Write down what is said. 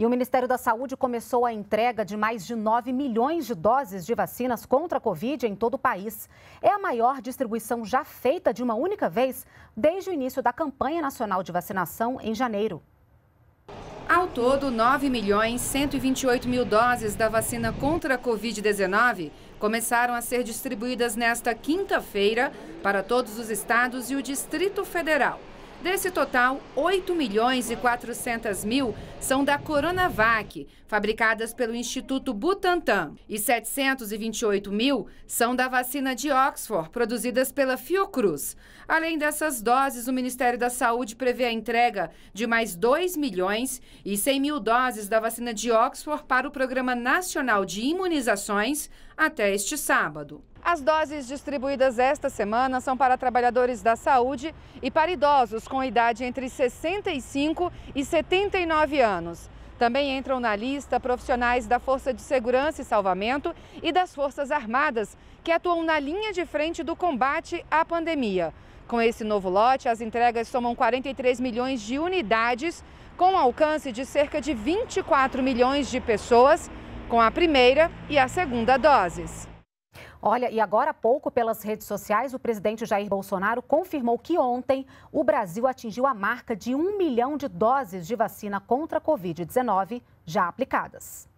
E o Ministério da Saúde começou a entrega de mais de 9 milhões de doses de vacinas contra a Covid em todo o país. É a maior distribuição já feita de uma única vez desde o início da campanha nacional de vacinação em janeiro. Ao todo, 9 milhões 128 mil doses da vacina contra a Covid-19 começaram a ser distribuídas nesta quinta-feira para todos os estados e o Distrito Federal. Desse total, 8 milhões e 400 mil são da Coronavac, fabricadas pelo Instituto Butantan, e 728 mil são da vacina de Oxford, produzidas pela Fiocruz. Além dessas doses, o Ministério da Saúde prevê a entrega de mais 2 milhões e 100 mil doses da vacina de Oxford para o Programa Nacional de Imunizações até este sábado. As doses distribuídas esta semana são para trabalhadores da saúde e para idosos com idade entre 65 e 79 anos. Também entram na lista profissionais da Força de Segurança e Salvamento e das Forças Armadas, que atuam na linha de frente do combate à pandemia. Com esse novo lote, as entregas somam 43 milhões de unidades, com alcance de cerca de 24 milhões de pessoas, com a primeira e a segunda doses. Olha, e agora há pouco, pelas redes sociais, o presidente Jair Bolsonaro confirmou que ontem o Brasil atingiu a marca de um milhão de doses de vacina contra a Covid-19 já aplicadas.